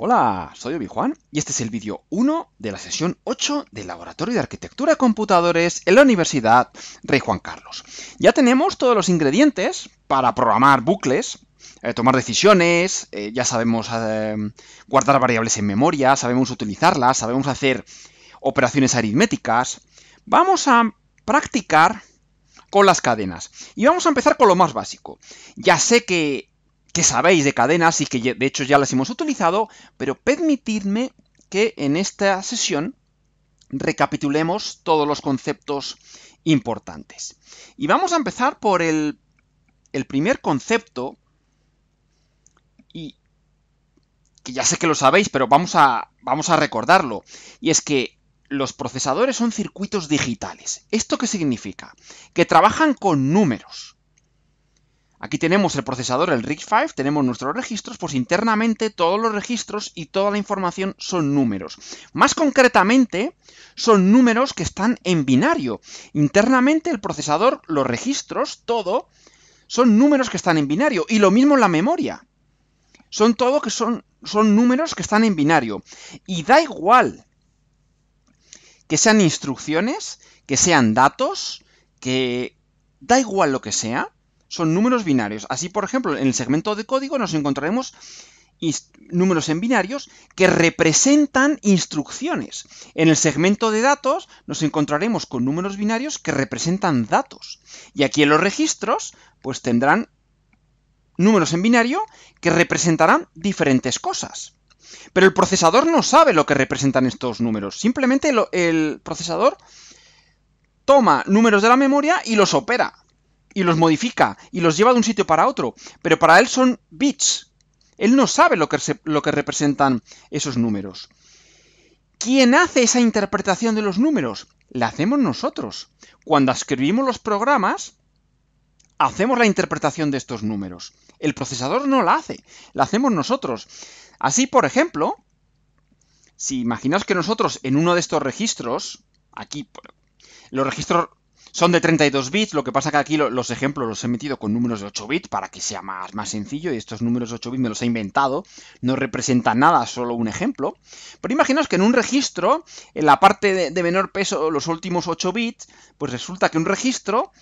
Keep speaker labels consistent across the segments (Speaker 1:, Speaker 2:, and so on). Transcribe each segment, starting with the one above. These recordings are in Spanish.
Speaker 1: Hola, soy Obi-Juan y este es el vídeo 1 de la sesión 8 del Laboratorio de Arquitectura de Computadores en la Universidad Rey Juan Carlos. Ya tenemos todos los ingredientes para programar bucles, eh, tomar decisiones, eh, ya sabemos eh, guardar variables en memoria, sabemos utilizarlas, sabemos hacer operaciones aritméticas. Vamos a practicar con las cadenas. Y vamos a empezar con lo más básico. Ya sé que que sabéis de cadenas y que de hecho ya las hemos utilizado, pero permitidme que en esta sesión recapitulemos todos los conceptos importantes. Y vamos a empezar por el, primer concepto, y que ya sé que lo sabéis, pero vamos a, vamos a recordarlo, y es que los procesadores son circuitos digitales. ¿Esto qué significa? Que trabajan con números. Aquí tenemos el procesador, el rig 5 tenemos nuestros registros, pues internamente todos los registros y toda la información son números. Más concretamente, son números que están en binario. Internamente el procesador, los registros, todo, son números que están en binario. Y lo mismo en la memoria. Son todo que son, son números que están en binario. Y da igual que sean instrucciones, que sean datos, que da igual lo que sea, son números binarios. Así, por ejemplo, en el segmento de código nos encontraremos números en binarios que representan instrucciones. En el segmento de datos nos encontraremos con números binarios que representan datos. Y aquí en los registros, pues tendrán números en binario que representarán diferentes cosas. Pero el procesador no sabe lo que representan estos números. Simplemente el, el procesador toma números de la memoria y los opera y los modifica y los lleva de un sitio para otro, pero para él son bits. Él no sabe lo que, lo que representan esos números. ¿Quién hace esa interpretación de los números? La hacemos nosotros. Cuando escribimos los programas, hacemos la interpretación de estos números. El procesador no la hace, la hacemos nosotros. Así, por ejemplo, si imaginaos que nosotros en uno de estos registros, aquí, los registros son de 32 bits, lo que pasa que aquí los ejemplos los he metido con números de 8 bits para que sea más, más sencillo y estos números de 8 bits me los he inventado, no representan nada, solo un ejemplo. Pero imaginaos que en un registro, en la parte de, de menor peso, los últimos 8 bits, pues resulta que en un registro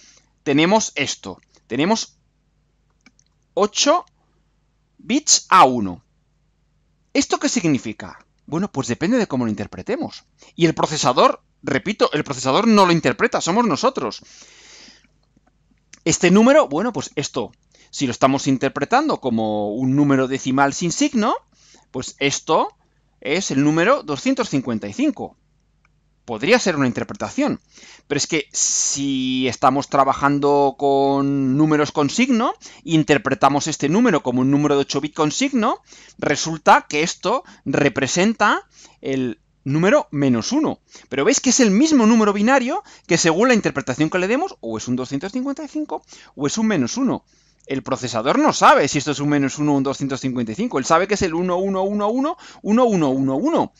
Speaker 1: tenemos esto, tenemos 8 bits a 1. ¿Esto qué significa? Bueno, pues depende de cómo lo interpretemos. Y el procesador repito, el procesador no lo interpreta, somos nosotros. Este número, bueno, pues esto, si lo estamos interpretando como un número decimal sin signo, pues esto es el número 255. Podría ser una interpretación, pero es que si estamos trabajando con números con signo, interpretamos este número como un número de 8 bits con signo, resulta que esto representa el número menos 1. Pero veis que es el mismo número binario que según la interpretación que le demos, o es un 255 o es un menos 1. El procesador no sabe si esto es un menos 1 o un 255. Él sabe que es el 1111 1111.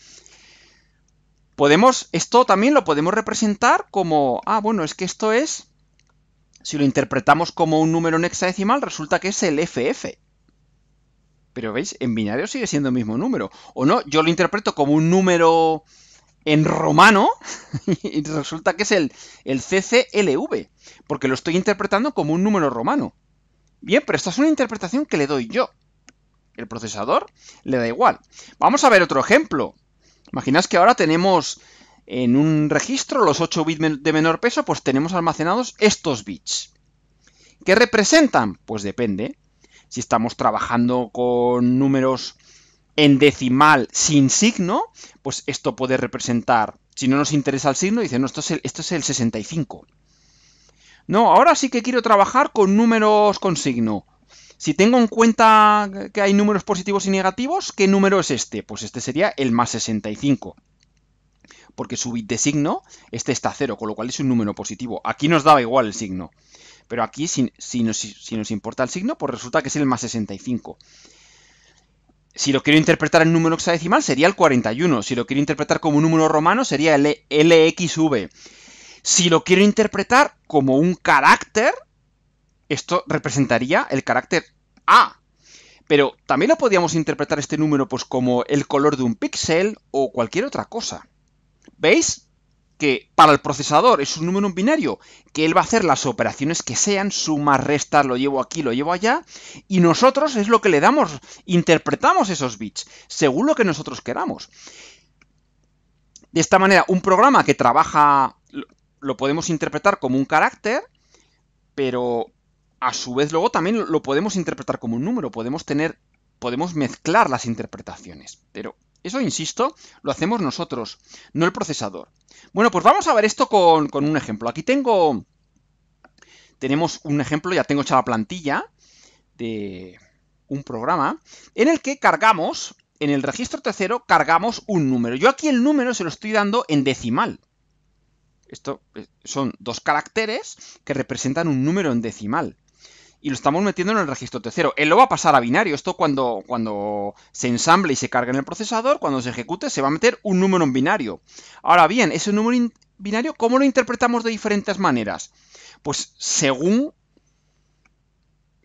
Speaker 1: Podemos, esto también lo podemos representar como, ah, bueno, es que esto es, si lo interpretamos como un número en hexadecimal, resulta que es el FF. Pero veis, en binario sigue siendo el mismo número. ¿O no? Yo lo interpreto como un número en romano y resulta que es el, el CCLV, porque lo estoy interpretando como un número romano. Bien, pero esta es una interpretación que le doy yo. El procesador le da igual. Vamos a ver otro ejemplo. Imaginaos que ahora tenemos en un registro los 8 bits de menor peso, pues tenemos almacenados estos bits. ¿Qué representan? Pues depende si estamos trabajando con números en decimal sin signo, pues esto puede representar, si no nos interesa el signo, dice, no, esto es el, 65. No, ahora sí que quiero trabajar con números con signo. Si tengo en cuenta que hay números positivos y negativos, ¿qué número es este? Pues este sería el más 65. Porque su bit de signo, este está a 0, con lo cual es un número positivo. Aquí nos daba igual el signo. Pero aquí, si, nos, importa el signo, pues resulta que es el más 65. Si lo quiero interpretar en número hexadecimal, sería el 41. Si lo quiero interpretar como un número romano, sería el LXV. Si lo quiero interpretar como un carácter, esto representaría el carácter A. Pero también lo podríamos interpretar este número pues como el color de un píxel o cualquier otra cosa. ¿Veis? que para el procesador es un número binario, que él va a hacer las operaciones que sean, sumas, restas, lo llevo aquí, lo llevo allá, y nosotros es lo que le damos, interpretamos esos bits, según lo que nosotros queramos. De esta manera, un programa que trabaja, lo podemos interpretar como un carácter, pero a su vez luego también lo podemos interpretar como un número, podemos tener, podemos mezclar las interpretaciones, pero eso, insisto, lo hacemos nosotros, no el procesador. Bueno, pues vamos a ver esto con, un ejemplo. Aquí tengo... Tenemos un ejemplo, ya tengo hecha la plantilla de un programa, en el que cargamos, en el registro tercero, cargamos un número. Yo aquí el número se lo estoy dando en decimal. Esto eh, son dos caracteres que representan un número en decimal y lo estamos metiendo en el registro tercero. Él lo va a pasar a binario. Esto cuando, cuando se ensamble y se cargue en el procesador, cuando se ejecute, se va a meter un número en binario. Ahora bien, ese número binario, ¿cómo lo interpretamos de diferentes maneras? Pues según...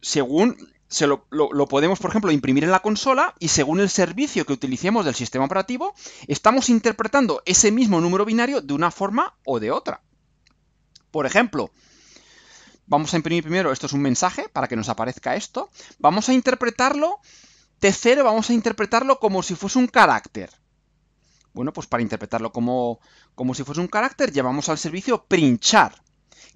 Speaker 1: Según se lo, podemos, por ejemplo, imprimir en la consola y según el servicio que utilicemos del sistema operativo, estamos interpretando ese mismo número binario de una forma o de otra. Por ejemplo, Vamos a imprimir primero, esto es un mensaje, para que nos aparezca esto. Vamos a interpretarlo, T0 vamos a interpretarlo como si fuese un carácter. Bueno, pues para interpretarlo como, como si fuese un carácter, llevamos al servicio princhar,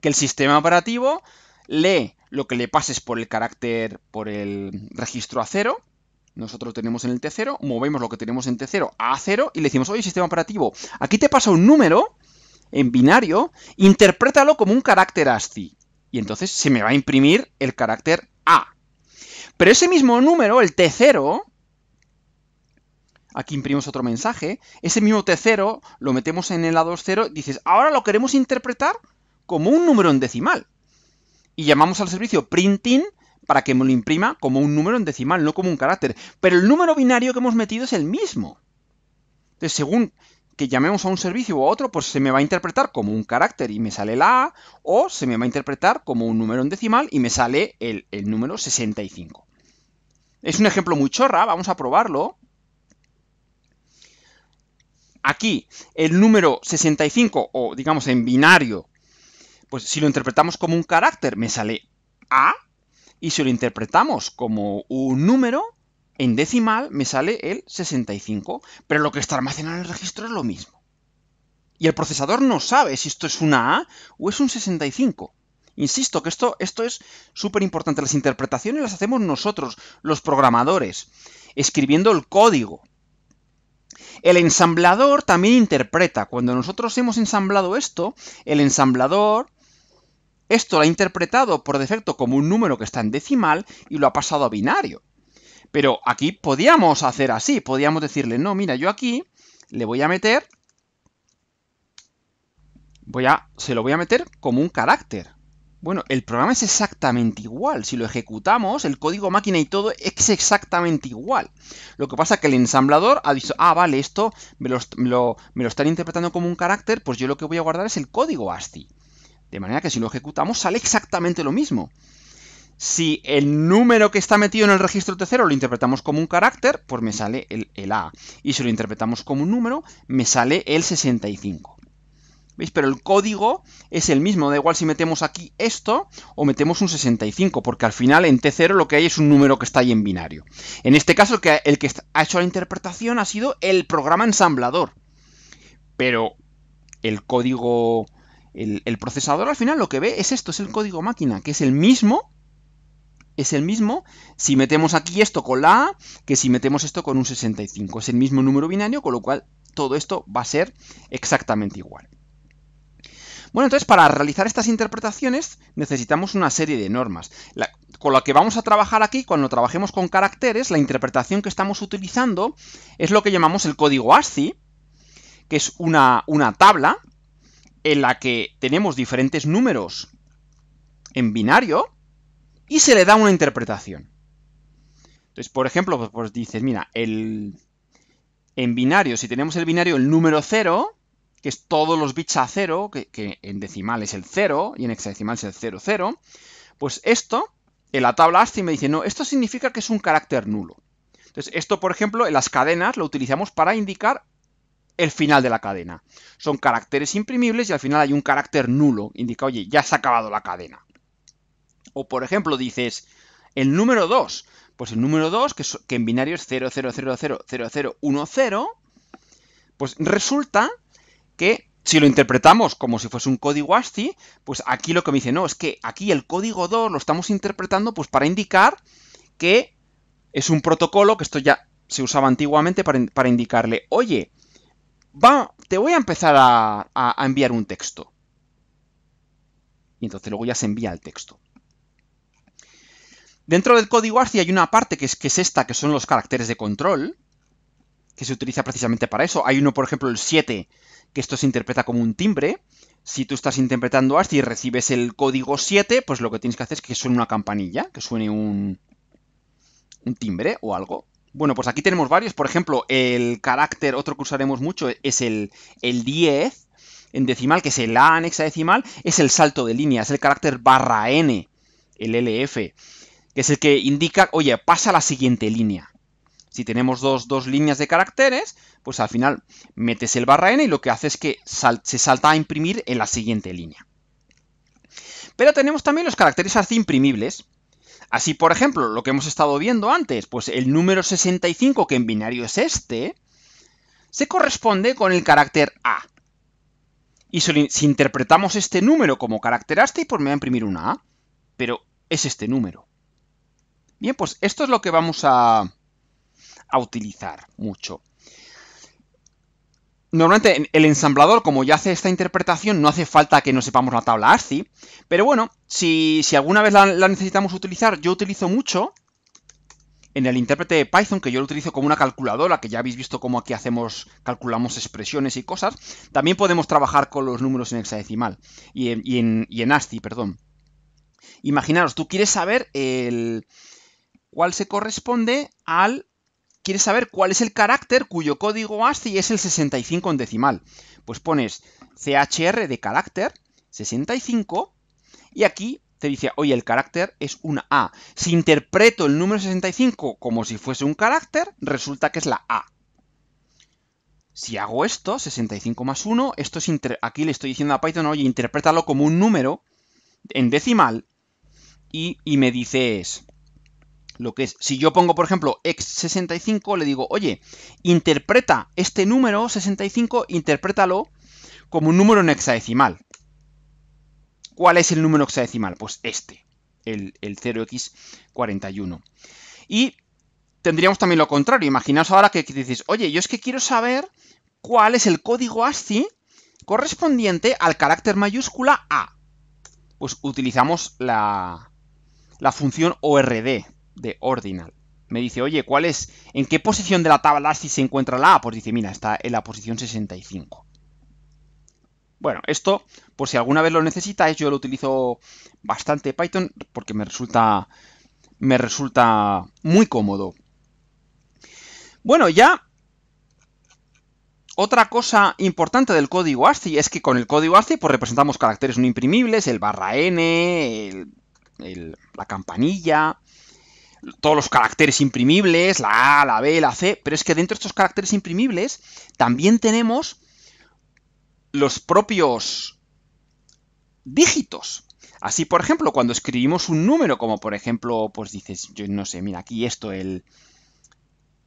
Speaker 1: que el sistema operativo lee lo que le pases por el carácter, por el registro a 0, nosotros lo tenemos en el T0, movemos lo que tenemos en T0 a 0 y le decimos, oye, sistema operativo, aquí te pasa un número en binario, interprétalo como un carácter ASCII y entonces se me va a imprimir el carácter A. Pero ese mismo número, el T0, aquí imprimimos otro mensaje, ese mismo T0 lo metemos en el A20, dices, ahora lo queremos interpretar como un número en decimal. Y llamamos al servicio printing para que me lo imprima como un número en decimal, no como un carácter. Pero el número binario que hemos metido es el mismo. Entonces, según que llamemos a un servicio o a otro, pues se me va a interpretar como un carácter y me sale la A, o se me va a interpretar como un número en decimal y me sale el, el número 65. Es un ejemplo muy chorra, vamos a probarlo. Aquí, el número 65, o digamos en binario, pues si lo interpretamos como un carácter, me sale A, y si lo interpretamos como un número, en decimal me sale el 65, pero lo que está almacenado en el registro es lo mismo. Y el procesador no sabe si esto es una A o es un 65. Insisto que esto, esto es súper importante. Las interpretaciones las hacemos nosotros, los programadores, escribiendo el código. El ensamblador también interpreta. Cuando nosotros hemos ensamblado esto, el ensamblador esto lo ha interpretado por defecto como un número que está en decimal y lo ha pasado a binario. Pero aquí podíamos hacer así, podíamos decirle, no, mira, yo aquí le voy a meter, voy a, se lo voy a meter como un carácter. Bueno, el programa es exactamente igual. Si lo ejecutamos, el código máquina y todo es exactamente igual. Lo que pasa es que el ensamblador ha dicho, ah, vale, esto me lo, me lo, están interpretando como un carácter, pues yo lo que voy a guardar es el código ASCII. De manera que si lo ejecutamos sale exactamente lo mismo. Si el número que está metido en el registro T0 lo interpretamos como un carácter, pues me sale el, A. Y si lo interpretamos como un número, me sale el 65. ¿Veis? Pero el código es el mismo, da igual si metemos aquí esto o metemos un 65, porque al final en T0 lo que hay es un número que está ahí en binario. En este caso, el que, ha hecho la interpretación ha sido el programa ensamblador. Pero el código, el procesador al final lo que ve es esto, es el código máquina, que es el mismo es el mismo si metemos aquí esto con la A que si metemos esto con un 65. Es el mismo número binario, con lo cual todo esto va a ser exactamente igual. Bueno, entonces para realizar estas interpretaciones necesitamos una serie de normas. con la que vamos a trabajar aquí, cuando trabajemos con caracteres, la interpretación que estamos utilizando es lo que llamamos el código ASCII, que es una, una tabla en la que tenemos diferentes números en binario, y se le da una interpretación. Entonces, por ejemplo, pues, dices, mira, el, en binario, si tenemos el binario el número 0, que es todos los bits a 0, que, en decimal es el 0 y en hexadecimal es el 0, 0, pues esto, en la tabla ASCII me dice, no, esto significa que es un carácter nulo. Entonces, esto, por ejemplo, en las cadenas lo utilizamos para indicar el final de la cadena. Son caracteres imprimibles y al final hay un carácter nulo, indica, oye, ya se ha acabado la cadena. O por ejemplo dices, el número 2. Pues el número 2, que, en binario es 00000010, pues resulta que si lo interpretamos como si fuese un código ASCII, pues aquí lo que me dice, no, es que aquí el código 2 lo estamos interpretando pues para indicar que es un protocolo, que esto ya se usaba antiguamente para, indicarle, oye, te voy a empezar a enviar un texto. Y entonces luego ya se envía el texto. Dentro del código ASCII hay una parte que es, esta, que son los caracteres de control, que se utiliza precisamente para eso. Hay uno, por ejemplo, el 7, que esto se interpreta como un timbre. Si tú estás interpretando ASCII y recibes el código 7, pues lo que tienes que hacer es que suene una campanilla, que suene un, un timbre o algo. Bueno, pues aquí tenemos varios. Por ejemplo, el carácter, otro que usaremos mucho, es el, 10 en decimal, que es el A decimal, es el salto de línea, es el carácter barra N, el LF que es el que indica, oye, pasa a la siguiente línea. Si tenemos dos, dos, líneas de caracteres, pues al final metes el barra n y lo que hace es que se salta a imprimir en la siguiente línea. Pero tenemos también los caracteres así imprimibles. Así, por ejemplo, lo que hemos estado viendo antes, pues el número 65, que en binario es este, se corresponde con el carácter A. Y si interpretamos este número como carácter ASCII, este, pues me va a imprimir una A. Pero es este número. Bien, pues esto es lo que vamos a, utilizar mucho. Normalmente el ensamblador, como ya hace esta interpretación, no hace falta que no sepamos la tabla ASCII. Pero bueno, si, alguna vez la, necesitamos utilizar, yo utilizo mucho en el intérprete de Python, que yo lo utilizo como una calculadora, que ya habéis visto cómo aquí hacemos, calculamos expresiones y cosas. También podemos trabajar con los números en hexadecimal y en, y y en ASCII, perdón. Imaginaros, tú quieres saber el, cual se corresponde al... Quieres saber cuál es el carácter cuyo código ASCII es el 65 en decimal. Pues pones CHR de carácter 65 y aquí te dice, oye, el carácter es una A. Si interpreto el número 65 como si fuese un carácter, resulta que es la A. Si hago esto, 65 más 1, esto es aquí le estoy diciendo a Python, oye, interprétalo como un número en decimal y, y me dices, lo que es, si yo pongo, por ejemplo, x65, le digo, oye, interpreta este número 65, interprétalo como un número en hexadecimal. ¿Cuál es el número hexadecimal? Pues este, el, 0x41. Y tendríamos también lo contrario. Imaginaos ahora que dices, oye, yo es que quiero saber cuál es el código ASCII correspondiente al carácter mayúscula A. Pues utilizamos la, la función ORD, de ordinal. Me dice, oye, ¿cuál es, en qué posición de la tabla ASCII se encuentra la A? Pues dice, mira, está en la posición 65. Bueno, esto, por si alguna vez lo necesitáis, yo lo utilizo bastante Python porque me resulta, me resulta muy cómodo. Bueno, ya otra cosa importante del código ASCII es que con el código ASCII pues, representamos caracteres no imprimibles, el barra n, la campanilla, todos los caracteres imprimibles, la A, la B, la C, pero es que dentro de estos caracteres imprimibles también tenemos los propios dígitos. Así, por ejemplo, cuando escribimos un número, como por ejemplo, pues dices, yo no sé, mira, aquí esto, el,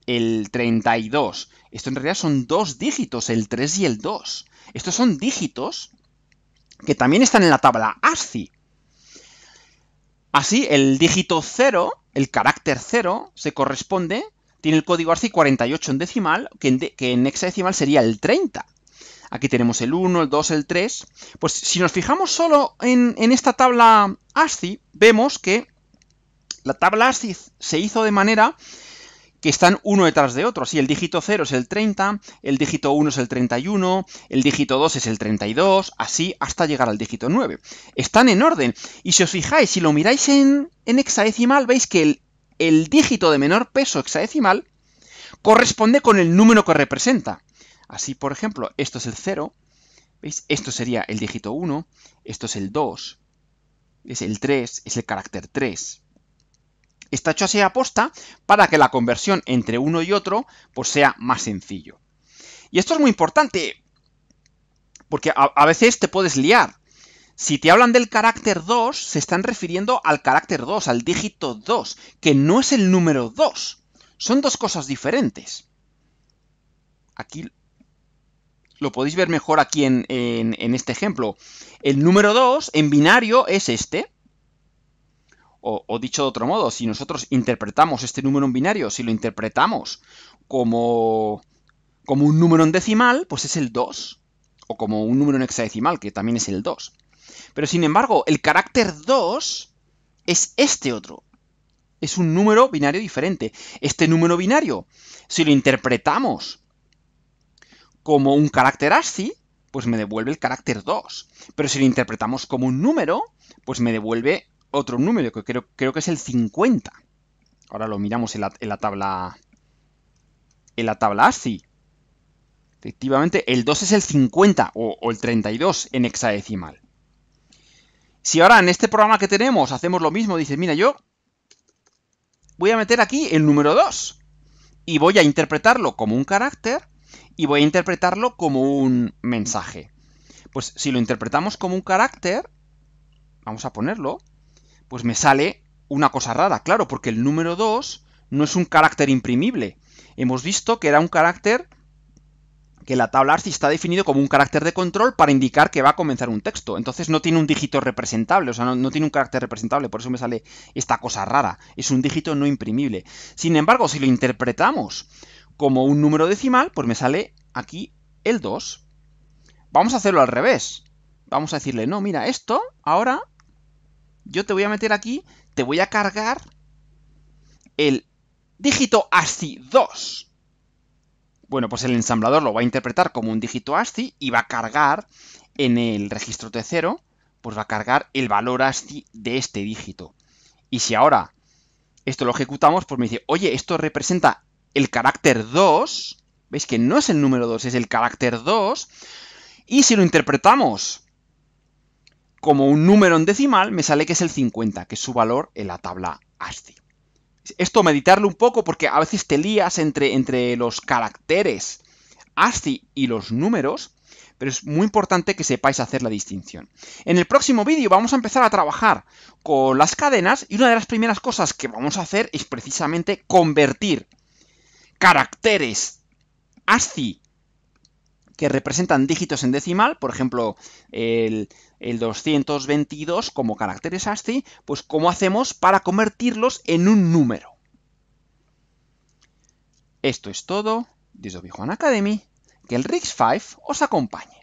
Speaker 1: el 32. Esto en realidad son dos dígitos, el 3 y el 2. Estos son dígitos que también están en la tabla ASCII. Así, el dígito 0 el carácter 0 se corresponde, tiene el código ASCII 48 en decimal, que en, hexadecimal sería el 30. Aquí tenemos el 1, el 2, el 3. Pues si nos fijamos solo en, en esta tabla ASCII, vemos que la tabla ASCII se hizo de manera que están uno detrás de otro. Así, el dígito 0 es el 30, el dígito 1 es el 31, el dígito 2 es el 32, así hasta llegar al dígito 9. Están en orden. Y si os fijáis, si lo miráis en, en hexadecimal, veis que el, el dígito de menor peso hexadecimal corresponde con el número que representa. Así, por ejemplo, esto es el 0, ¿veis? Esto sería el dígito 1, esto es el 2, es el 3, es el carácter 3. Está hecho así a posta para que la conversión entre uno y otro pues sea más sencillo. Y esto es muy importante porque a, veces te puedes liar. Si te hablan del carácter 2, se están refiriendo al carácter 2, al dígito 2, que no es el número 2. Son dos cosas diferentes. Aquí lo podéis ver mejor aquí en, en este ejemplo. El número 2 en binario es este. O, dicho de otro modo, si nosotros interpretamos este número en binario, si lo interpretamos como, como un número en decimal, pues es el 2. O como un número en hexadecimal, que también es el 2. Pero sin embargo, el carácter 2 es este otro. Es un número binario diferente. Este número binario, si lo interpretamos como un carácter ASCII, pues me devuelve el carácter 2. Pero si lo interpretamos como un número, pues me devuelve otro número, que creo, creo que es el 50. Ahora lo miramos en la, tabla. En la tabla ASCII. Efectivamente, el 2 es el 50 o, o, el 32 en hexadecimal. Si ahora en este programa que tenemos hacemos lo mismo, dice, mira, yo voy a meter aquí el número 2 y voy a interpretarlo como un carácter y voy a interpretarlo como un mensaje. Pues si lo interpretamos como un carácter, vamos a ponerlo, pues me sale una cosa rara, claro, porque el número 2 no es un carácter imprimible. Hemos visto que era un carácter que la tabla ARCI está definido como un carácter de control para indicar que va a comenzar un texto. Entonces no tiene un dígito representable, o sea, no, no, tiene un carácter representable, por eso me sale esta cosa rara. Es un dígito no imprimible. Sin embargo, si lo interpretamos como un número decimal, pues me sale aquí el 2. Vamos a hacerlo al revés. Vamos a decirle, no, mira, esto ahora yo te voy a meter aquí, te voy a cargar el dígito ASCII 2. Bueno, pues el ensamblador lo va a interpretar como un dígito ASCII y va a cargar en el registro T0, pues va a cargar el valor ASCII de este dígito. Y si ahora esto lo ejecutamos, pues me dice, oye, esto representa el carácter 2, ¿veis que no es el número 2, es el carácter 2? Y si lo interpretamos como un número en decimal, me sale que es el 50, que es su valor en la tabla ASCII. Esto meditarlo un poco porque a veces te lías entre, entre los caracteres ASCII y los números, pero es muy importante que sepáis hacer la distinción. En el próximo vídeo vamos a empezar a trabajar con las cadenas y una de las primeras cosas que vamos a hacer es precisamente convertir caracteres ASCII que representan dígitos en decimal, por ejemplo, el el 222 como caracteres ASCII, pues cómo hacemos para convertirlos en un número. Esto es todo desde Obi Academy. Que el rigs 5 os acompañe.